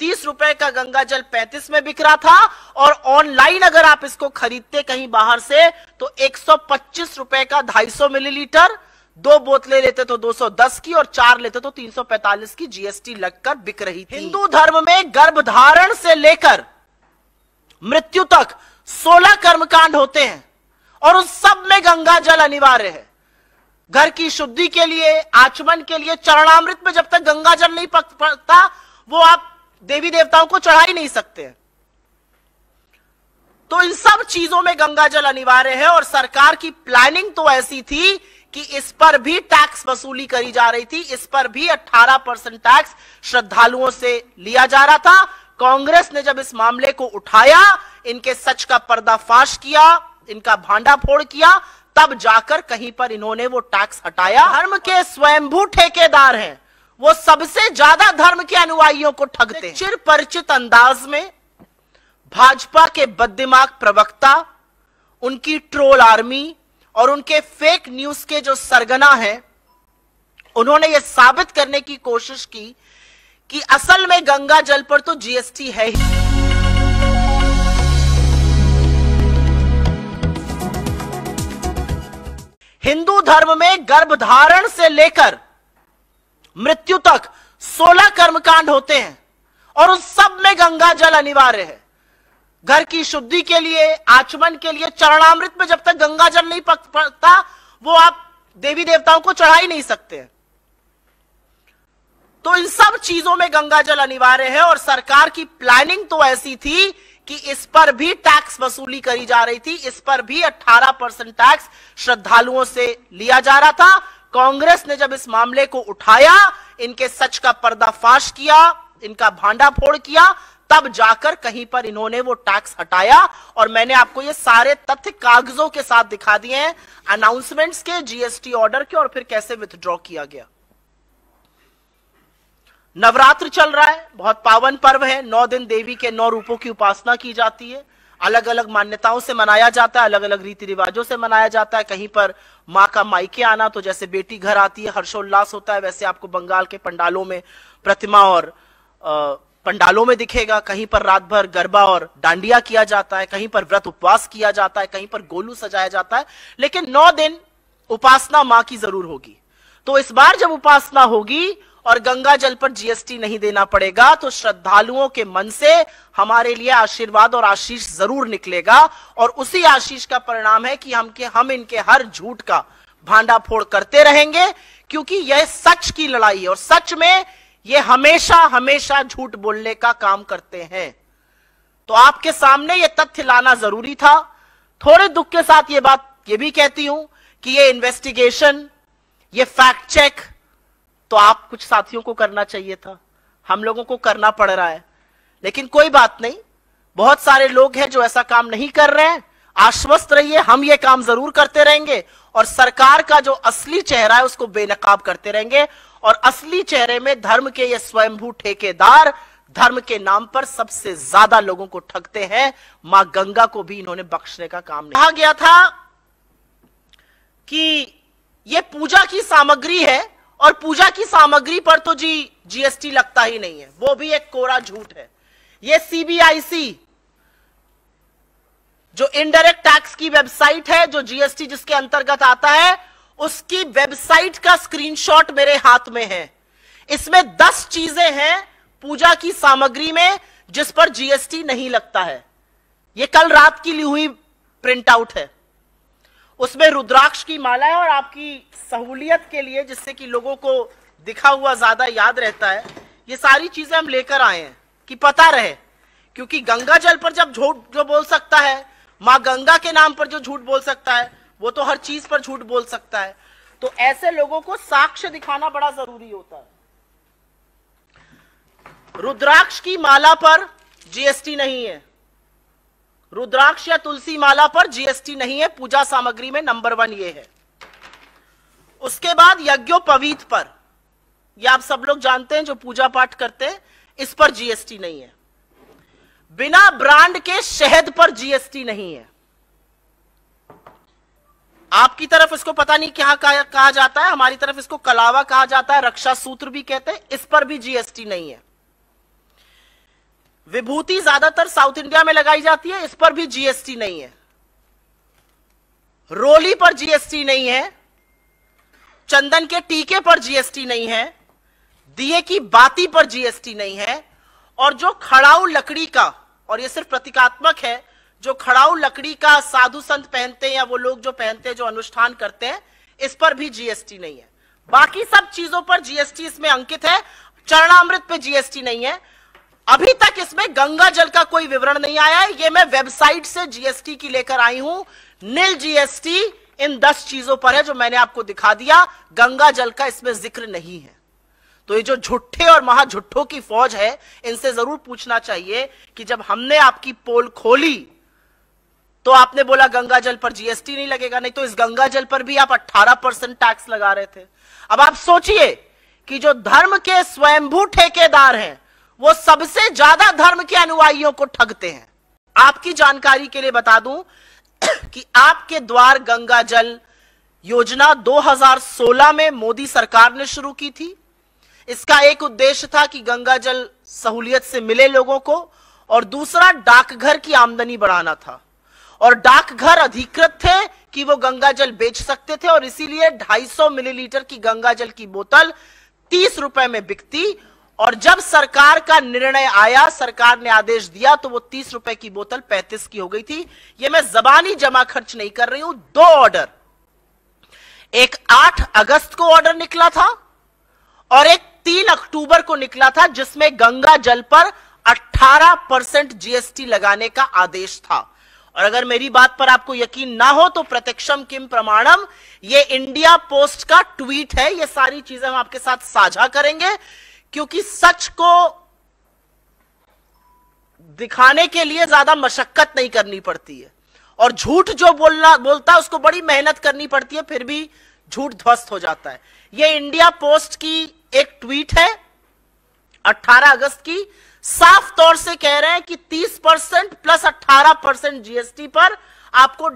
तीस रुपए का गंगा जल पैंतीस में बिक रहा था और ऑनलाइन अगर आप इसको खरीदते कहीं बाहर से तो एक सौ पच्चीस रुपए का ढाई सौ मिलीलीटर दो बोतलें लेते तो 210 की और चार लेते तो 345 की जीएसटी लगकर बिक रही थी हिंदू धर्म में गर्भधारण से लेकर मृत्यु तक 16 कर्मकांड होते हैं और उस सब में गंगा जल अनिवार्य है घर की शुद्धि के लिए आचमन के लिए चरणामृत में जब तक गंगा जल नहीं पकता वो आप देवी देवताओं को चढ़ा ही नहीं सकते तो इन सब चीजों में गंगा जल अनिवार्य है और सरकार की प्लानिंग तो ऐसी थी कि इस पर भी टैक्स वसूली करी जा रही थी इस पर भी 18 परसेंट टैक्स श्रद्धालुओं से लिया जा रहा था कांग्रेस ने जब इस मामले को उठाया इनके सच का पर्दाफाश किया इनका भांडा फोड़ किया तब जाकर कहीं पर इन्होंने वो टैक्स हटाया धर्म के स्वयंभू ठेकेदार हैं वो सबसे ज्यादा धर्म के अनुयायियों को ठगते हैं चिर परिचित अंदाज में भाजपा के बददिमाग प्रवक्ता उनकी ट्रोल आर्मी और उनके फेक न्यूज के जो सरगना है उन्होंने ये साबित करने की कोशिश की कि असल में गंगा जल पर तो जीएसटी है ही हिंदू धर्म में गर्भधारण से लेकर मृत्यु तक सोलह कर्मकांड होते हैं और उन सब में गंगा जल अनिवार्य है घर की शुद्धि के लिए आचमन के लिए चरणामृत में जब तक गंगा जल नहीं पकता वो आप देवी देवताओं को चढ़ा ही नहीं सकते तो इन सब चीजों में गंगा जल अनिवार्य है और सरकार की प्लानिंग तो ऐसी थी कि इस पर भी टैक्स वसूली करी जा रही थी इस पर भी 18 परसेंट टैक्स श्रद्धालुओं से लिया जा रहा था कांग्रेस ने जब इस मामले को उठाया इनके सच का पर्दाफाश किया इनका भांडा फोड़ किया तब जाकर कहीं पर इन्होंने वो टैक्स हटाया और मैंने आपको ये सारे तथ्य कागजों के साथ दिखा दिए हैं अनाउंसमेंट्स के जीएसटी ऑर्डर के और फिर कैसे विथड्रॉ किया गया नवरात्र चल रहा है बहुत पावन पर्व है नौ दिन देवी के नौ रूपों की उपासना की जाती है अलग अलग मान्यताओं से मनाया जाता है अलग अलग रीति रिवाजों से मनाया जाता है कहीं पर माँ का माइके आना तो जैसे बेटी घर आती है हर्षोल्लास होता है वैसे आपको बंगाल के पंडालों में प्रतिमा और पंडालों में दिखेगा कहीं पर रात भर गरबा और डांडिया किया जाता है कहीं पर व्रत उपवास किया जाता है कहीं पर गोलू सजाया जाता है लेकिन नौ दिन उपासना माँ की जरूर होगी तो इस बार जब उपासना होगी और गंगा जल पर जीएसटी नहीं देना पड़ेगा तो श्रद्धालुओं के मन से हमारे लिए आशीर्वाद और आशीष जरूर निकलेगा और उसी आशीष का परिणाम है कि हम के हम इनके हर झूठ का भांडा फोड़ करते रहेंगे क्योंकि यह सच की लड़ाई है और सच में ये हमेशा हमेशा झूठ बोलने का काम करते हैं तो आपके सामने ये तथ्य लाना जरूरी था थोड़े दुख के साथ ये बात ये भी कहती हूं कि ये इन्वेस्टिगेशन ये फैक्ट चेक तो आप कुछ साथियों को करना चाहिए था हम लोगों को करना पड़ रहा है लेकिन कोई बात नहीं बहुत सारे लोग हैं जो ऐसा काम नहीं कर रहे हैं आश्वस्त रहिए हम ये काम जरूर करते रहेंगे और सरकार का जो असली चेहरा है उसको बेनकाब करते रहेंगे और असली चेहरे में धर्म के ये स्वयंभू ठेकेदार धर्म के नाम पर सबसे ज्यादा लोगों को ठगते हैं मां गंगा को भी इन्होंने बख्शने का काम नहीं कहा गया था कि यह पूजा की सामग्री है और पूजा की सामग्री पर तो जी जीएसटी लगता ही नहीं है वो भी एक कोरा झूठ है ये सीबीआईसी जो इनडायरेक्ट टैक्स की वेबसाइट है जो जीएसटी जिसके अंतर्गत आता है उसकी वेबसाइट का स्क्रीनशॉट मेरे हाथ में है इसमें दस चीजें हैं पूजा की सामग्री में जिस पर जीएसटी नहीं लगता है यह कल रात की ली हुई प्रिंट आउट है उसमें रुद्राक्ष की माला है और आपकी सहूलियत के लिए जिससे कि लोगों को दिखा हुआ ज्यादा याद रहता है ये सारी चीजें हम लेकर आए हैं कि पता रहे क्योंकि गंगा जल पर जब झूठ जो बोल सकता है माँ गंगा के नाम पर जो झूठ बोल सकता है वो तो हर चीज पर झूठ बोल सकता है तो ऐसे लोगों को साक्ष्य दिखाना बड़ा जरूरी होता है रुद्राक्ष की माला पर जीएसटी नहीं है रुद्राक्ष या तुलसी माला पर जीएसटी नहीं है पूजा सामग्री में नंबर वन ये है उसके बाद यज्ञोपवीत पर यह आप सब लोग जानते हैं जो पूजा पाठ करते हैं इस पर जीएसटी नहीं है बिना ब्रांड के शहद पर जीएसटी नहीं है आपकी तरफ इसको पता नहीं क्या कहा जाता है हमारी तरफ इसको कलावा कहा जाता है रक्षा सूत्र भी कहते हैं इस पर भी जीएसटी नहीं है विभूति ज्यादातर साउथ इंडिया में लगाई जाती है इस पर भी जीएसटी नहीं है रोली पर जीएसटी नहीं है चंदन के टीके पर जीएसटी नहीं है दिए की बाती पर जीएसटी नहीं है और जो खड़ाऊ लकड़ी का और ये सिर्फ प्रतीकात्मक है जो खड़ाऊ लकड़ी का साधु संत पहनते हैं या वो लोग जो पहनते हैं जो अनुष्ठान करते हैं इस पर भी जीएसटी नहीं है बाकी सब चीजों पर जीएसटी इसमें अंकित है चरणामृत पे जीएसटी नहीं है अभी तक इसमें गंगा जल का कोई विवरण नहीं आया है ये मैं वेबसाइट से जीएसटी की लेकर आई हूं नील जीएसटी इन दस चीजों पर है जो मैंने आपको दिखा दिया गंगा जल का इसमें जिक्र नहीं है तो ये जो झुट्ठे और महाझुठों की फौज है इनसे जरूर पूछना चाहिए कि जब हमने आपकी पोल खोली तो आपने बोला गंगा जल पर जीएसटी नहीं लगेगा नहीं तो इस गंगा जल पर भी आप 18 परसेंट टैक्स लगा रहे थे अब आप सोचिए कि जो धर्म के स्वयंभू ठेकेदार हैं वो सबसे ज्यादा धर्म के अनुयायियों को ठगते हैं आपकी जानकारी के लिए बता दूं कि आपके द्वार गंगा जल योजना 2016 में मोदी सरकार ने शुरू की थी इसका एक उद्देश्य था कि गंगा जल सहूलियत से मिले लोगों को और दूसरा डाकघर की आमदनी बढ़ाना था और डाकघर अधिकृत थे कि वो गंगा जल बेच सकते थे और इसीलिए 250 मिलीलीटर की गंगा जल की बोतल तीस रुपए में बिकती और जब सरकार का निर्णय आया सरकार ने आदेश दिया तो वो तीस रुपए की बोतल पैंतीस की हो गई थी ये मैं जबानी जमा खर्च नहीं कर रही हूं दो ऑर्डर एक आठ अगस्त को ऑर्डर निकला था और एक तीन अक्टूबर को निकला था जिसमें गंगा जल पर 18 परसेंट जीएसटी लगाने का आदेश था और अगर मेरी बात पर आपको यकीन ना हो तो प्रत्यक्षम किम प्रमाणम ये इंडिया पोस्ट का ट्वीट है ये सारी चीजें हम आपके साथ साझा करेंगे क्योंकि सच को दिखाने के लिए ज्यादा मशक्कत नहीं करनी पड़ती है और झूठ जो बोलना बोलता है उसको बड़ी मेहनत करनी पड़ती है फिर भी झूठ ध्वस्त हो जाता है यह इंडिया पोस्ट की एक ट्वीट है 18 अगस्त की साफ तौर से कह रहे हैं कि 30 परसेंट प्लस 18 परसेंट जीएसटी पर आपको